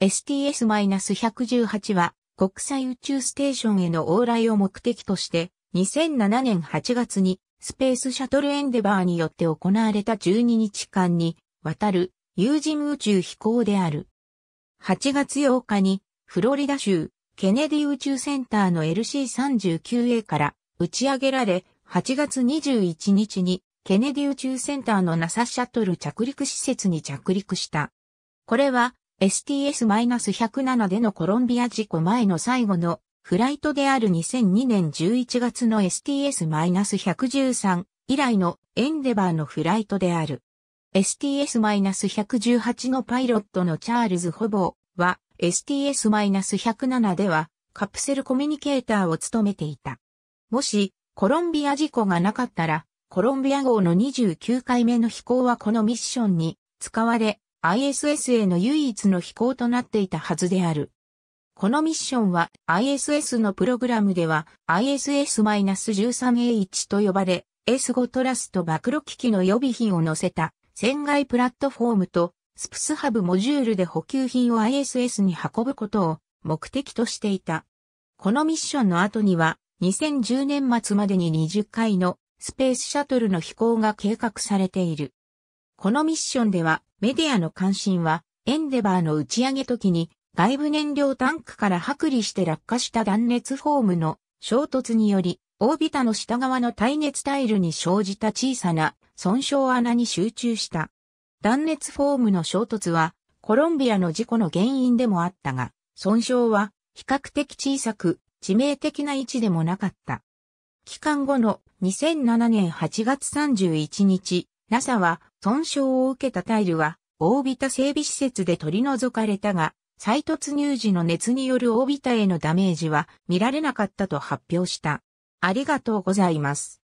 STS-118 は国際宇宙ステーションへの往来を目的として、2007年8月にスペースシャトルエンデバーによって行われた12日間にわたる有人宇宙飛行である。8月8日にフロリダ州ケネディ宇宙センターの LC39A から打ち上げられ、8月21日にケネディ宇宙センターの NASA シャトル着陸施設に着陸した。これは STS-107 でのコロンビア事故前の最後のフライトである2002年11月の STS-113 以来のエンデバーのフライトである。STS-118 のパイロットのチャールズ・ホボーは STS-107 ではカプセルコミュニケーターを務めていた。もしコロンビア事故がなかったらコロンビア号の29回目の飛行はこのミッションに使われ ISS への唯一の飛行となっていたはずである。このミッションは ISS のプログラムでは ISS-13A1 と呼ばれ S5 トラスと暴露機器の予備品を載せた船外プラットフォームとスプスハブモジュールで補給品を ISS に運ぶことを目的としていた。このミッションの後には2010年末までに20回のスペースシャトルの飛行が計画されている。このミッションでは、メディアの関心は、エンデバーの打ち上げ時に、外部燃料タンクから剥離して落下した断熱フォームの衝突により、オービタの下側の耐熱タイルに生じた小さな損傷穴に集中した。断熱フォームの衝突は、コロンビアの事故の原因でもあったが、損傷は比較的小さく、致命的な位置でもなかった。期間後の2007年8月31日、NASA は損傷を受けたタイルはオービタ整備施設で取り除かれたが、再突入時の熱によるオービタへのダメージは見られなかったと発表した。ありがとうございます。